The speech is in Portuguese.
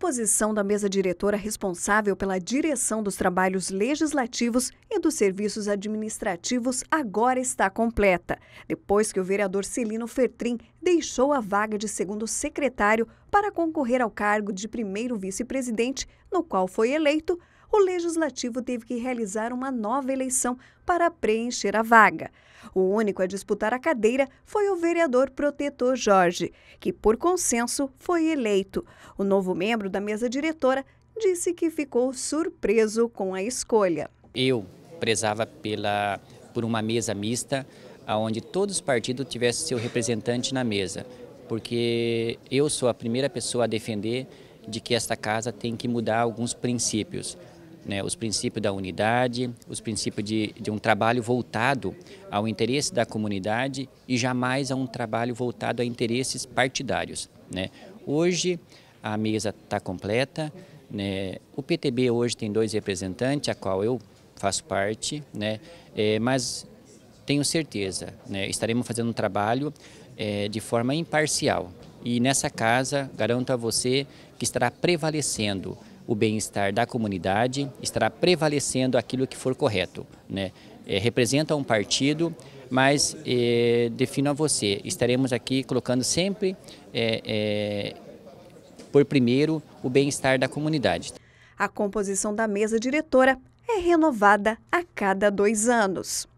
composição da mesa diretora responsável pela direção dos trabalhos legislativos e dos serviços administrativos agora está completa, depois que o vereador Celino Fertrin deixou a vaga de segundo secretário para concorrer ao cargo de primeiro vice-presidente, no qual foi eleito o legislativo teve que realizar uma nova eleição para preencher a vaga. O único a disputar a cadeira foi o vereador protetor Jorge, que, por consenso, foi eleito. O novo membro da mesa diretora disse que ficou surpreso com a escolha. Eu prezava pela, por uma mesa mista, onde todos os partidos tivessem seu representante na mesa, porque eu sou a primeira pessoa a defender de que esta casa tem que mudar alguns princípios né, os princípios da unidade, os princípios de, de um trabalho voltado ao interesse da comunidade e jamais a um trabalho voltado a interesses partidários. Né. Hoje a mesa está completa, né, o PTB hoje tem dois representantes, a qual eu faço parte, né, é, mas tenho certeza, né, estaremos fazendo um trabalho é, de forma imparcial. E nessa casa, garanto a você que estará prevalecendo o bem-estar da comunidade, estará prevalecendo aquilo que for correto. Né? É, representa um partido, mas é, defino a você, estaremos aqui colocando sempre é, é por primeiro o bem-estar da comunidade. A composição da mesa diretora é renovada a cada dois anos.